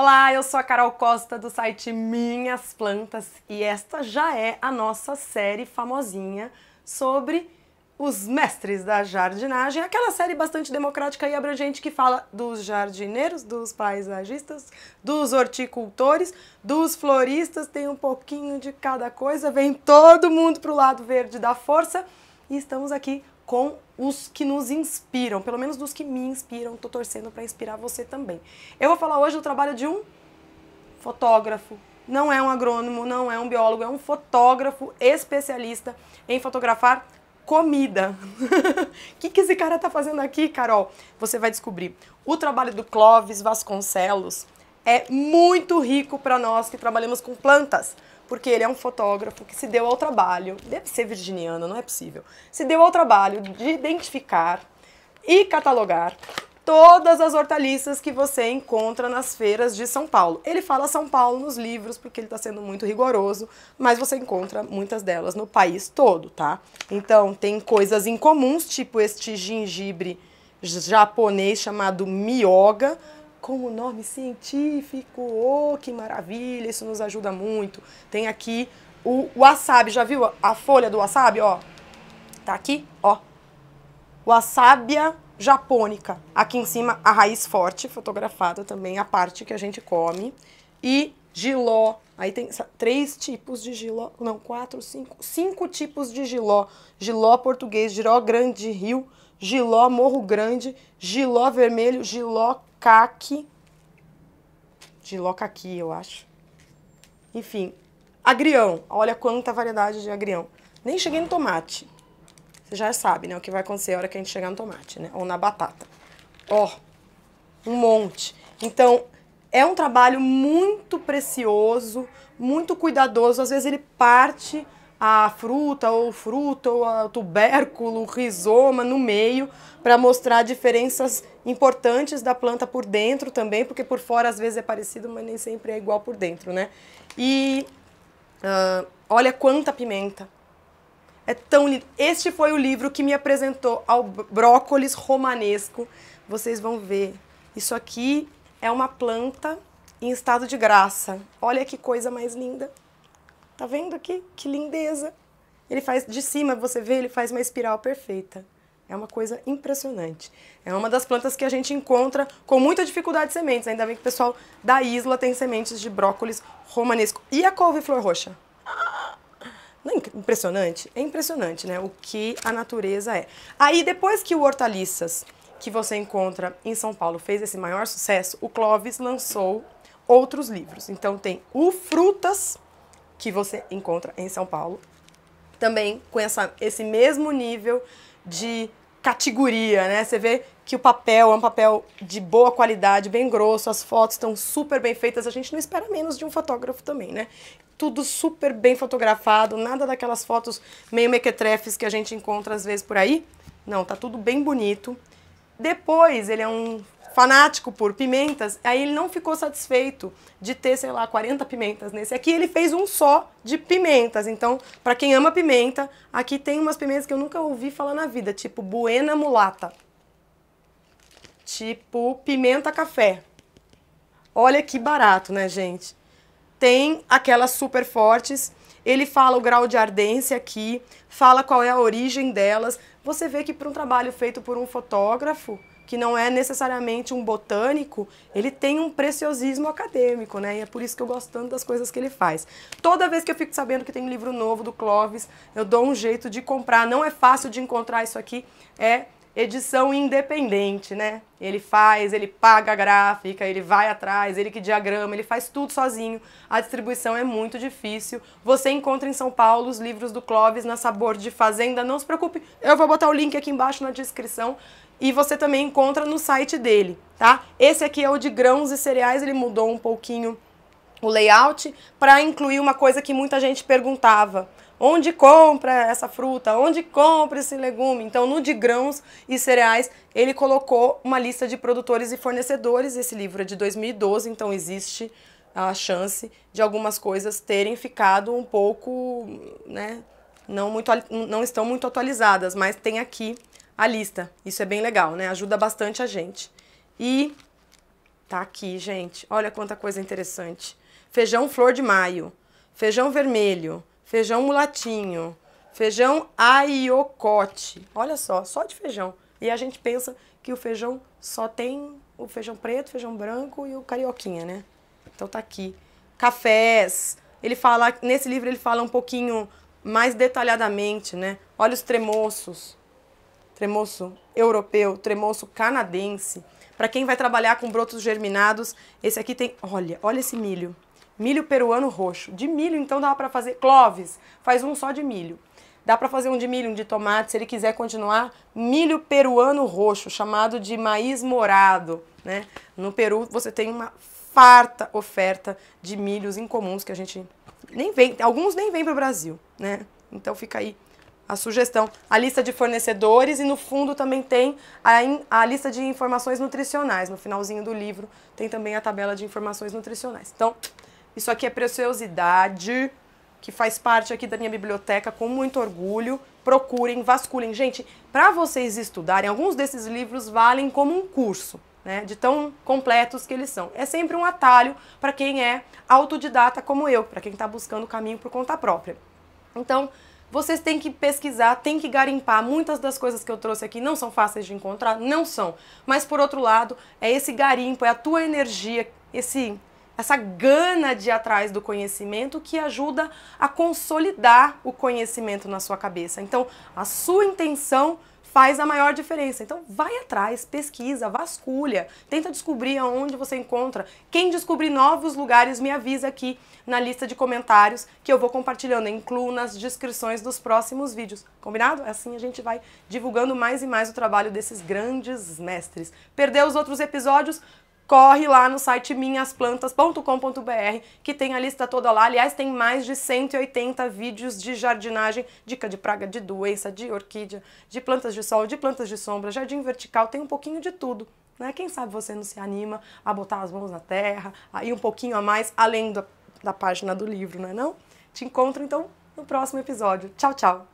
Olá, eu sou a Carol Costa do site Minhas Plantas e esta já é a nossa série famosinha sobre os mestres da jardinagem, aquela série bastante democrática e abrangente que fala dos jardineiros, dos paisagistas, dos horticultores, dos floristas, tem um pouquinho de cada coisa, vem todo mundo para o lado verde da força e estamos aqui com os que nos inspiram, pelo menos dos que me inspiram, estou torcendo para inspirar você também. Eu vou falar hoje do trabalho de um fotógrafo, não é um agrônomo, não é um biólogo, é um fotógrafo especialista em fotografar comida. O que, que esse cara tá fazendo aqui, Carol? Você vai descobrir. O trabalho do Clóvis Vasconcelos é muito rico para nós que trabalhamos com plantas porque ele é um fotógrafo que se deu ao trabalho, deve ser virginiano, não é possível, se deu ao trabalho de identificar e catalogar todas as hortaliças que você encontra nas feiras de São Paulo. Ele fala São Paulo nos livros porque ele está sendo muito rigoroso, mas você encontra muitas delas no país todo, tá? Então tem coisas incomuns, tipo este gengibre japonês chamado mioga, com o nome científico. Oh, que maravilha! Isso nos ajuda muito. Tem aqui o wasabi. Já viu a folha do wasabi? Ó, tá aqui, ó. Wasabia japônica. Aqui em cima a raiz forte, fotografada também, a parte que a gente come. E giló. Aí tem três tipos de giló, não, quatro, cinco, cinco tipos de giló. Giló português, giló grande rio, giló morro grande, giló vermelho, giló CAC, de locaqui, eu acho. Enfim, agrião. Olha quanta variedade de agrião. Nem cheguei no tomate. Você já sabe, né, o que vai acontecer a hora que a gente chegar no tomate, né, ou na batata. Ó, oh, um monte. Então, é um trabalho muito precioso, muito cuidadoso. Às vezes ele parte a fruta ou fruta ou tubérculo, rizoma no meio para mostrar diferenças importantes da planta por dentro também, porque por fora às vezes é parecido, mas nem sempre é igual por dentro, né? E uh, olha quanta pimenta. É tão lindo. Este foi o livro que me apresentou ao brócolis romanesco. Vocês vão ver. Isso aqui é uma planta em estado de graça. Olha que coisa mais linda. Tá vendo aqui? Que lindeza! Ele faz de cima, você vê, ele faz uma espiral perfeita. É uma coisa impressionante. É uma das plantas que a gente encontra com muita dificuldade de sementes. Ainda bem que o pessoal da Isla tem sementes de brócolis romanesco. E a couve-flor roxa? Não é impressionante? É impressionante, né? O que a natureza é. Aí, depois que o Hortaliças, que você encontra em São Paulo, fez esse maior sucesso, o Clóvis lançou outros livros. Então, tem o Frutas, que você encontra em São Paulo. Também com essa, esse mesmo nível de categoria, né? Você vê que o papel é um papel de boa qualidade, bem grosso, as fotos estão super bem feitas. A gente não espera menos de um fotógrafo também, né? Tudo super bem fotografado, nada daquelas fotos meio mequetrefes que a gente encontra às vezes por aí. Não, tá tudo bem bonito. Depois, ele é um fanático por pimentas, aí ele não ficou satisfeito de ter, sei lá, 40 pimentas nesse aqui, ele fez um só de pimentas. Então, para quem ama pimenta, aqui tem umas pimentas que eu nunca ouvi falar na vida, tipo buena mulata. Tipo pimenta café. Olha que barato, né, gente? Tem aquelas super fortes ele fala o grau de ardência aqui, fala qual é a origem delas. Você vê que para um trabalho feito por um fotógrafo, que não é necessariamente um botânico, ele tem um preciosismo acadêmico, né? E é por isso que eu gosto tanto das coisas que ele faz. Toda vez que eu fico sabendo que tem um livro novo do Clóvis, eu dou um jeito de comprar. Não é fácil de encontrar isso aqui, é edição independente, né? Ele faz, ele paga a gráfica, ele vai atrás, ele que diagrama, ele faz tudo sozinho. A distribuição é muito difícil. Você encontra em São Paulo os livros do Clóvis na Sabor de Fazenda. Não se preocupe, eu vou botar o link aqui embaixo na descrição. E você também encontra no site dele, tá? Esse aqui é o de grãos e cereais, ele mudou um pouquinho o layout para incluir uma coisa que muita gente perguntava. Onde compra essa fruta? Onde compra esse legume? Então, no de grãos e cereais, ele colocou uma lista de produtores e fornecedores. Esse livro é de 2012, então existe a chance de algumas coisas terem ficado um pouco, né, não muito não estão muito atualizadas, mas tem aqui a lista. Isso é bem legal, né? Ajuda bastante a gente. E tá aqui, gente. Olha quanta coisa interessante. Feijão flor de maio, feijão vermelho, feijão mulatinho, feijão aiocote. Olha só, só de feijão. E a gente pensa que o feijão só tem o feijão preto, feijão branco e o carioquinha, né? Então tá aqui. Cafés. Ele fala, nesse livro ele fala um pouquinho mais detalhadamente, né? Olha os tremoços. Tremoço europeu, tremoço canadense. Para quem vai trabalhar com brotos germinados, esse aqui tem, olha, olha esse milho milho peruano roxo. De milho, então, dá para fazer cloves, faz um só de milho. Dá para fazer um de milho, um de tomate, se ele quiser continuar, milho peruano roxo, chamado de maiz morado, né? No Peru você tem uma farta oferta de milhos incomuns que a gente nem vem, alguns nem vêm para o Brasil, né? Então fica aí a sugestão. A lista de fornecedores e no fundo também tem a, in, a lista de informações nutricionais. No finalzinho do livro tem também a tabela de informações nutricionais. Então, isso aqui é preciosidade que faz parte aqui da minha biblioteca com muito orgulho. Procurem, vasculhem. Gente, para vocês estudarem, alguns desses livros valem como um curso, né? De tão completos que eles são. É sempre um atalho para quem é autodidata como eu, para quem está buscando o caminho por conta própria. Então, vocês têm que pesquisar, têm que garimpar. Muitas das coisas que eu trouxe aqui não são fáceis de encontrar, não são. Mas por outro lado, é esse garimpo, é a tua energia, esse essa gana de ir atrás do conhecimento que ajuda a consolidar o conhecimento na sua cabeça. Então, a sua intenção faz a maior diferença. Então, vai atrás, pesquisa, vasculha, tenta descobrir aonde você encontra. Quem descobrir novos lugares, me avisa aqui na lista de comentários que eu vou compartilhando, incluo nas descrições dos próximos vídeos. Combinado? Assim a gente vai divulgando mais e mais o trabalho desses grandes mestres. Perdeu os outros episódios? corre lá no site minhasplantas.com.br, que tem a lista toda lá. Aliás, tem mais de 180 vídeos de jardinagem, dica de praga, de doença, de orquídea, de plantas de sol, de plantas de sombra, jardim vertical, tem um pouquinho de tudo. Né? Quem sabe você não se anima a botar as mãos na terra, aí um pouquinho a mais, além da, da página do livro, não é não? Te encontro, então, no próximo episódio. Tchau, tchau!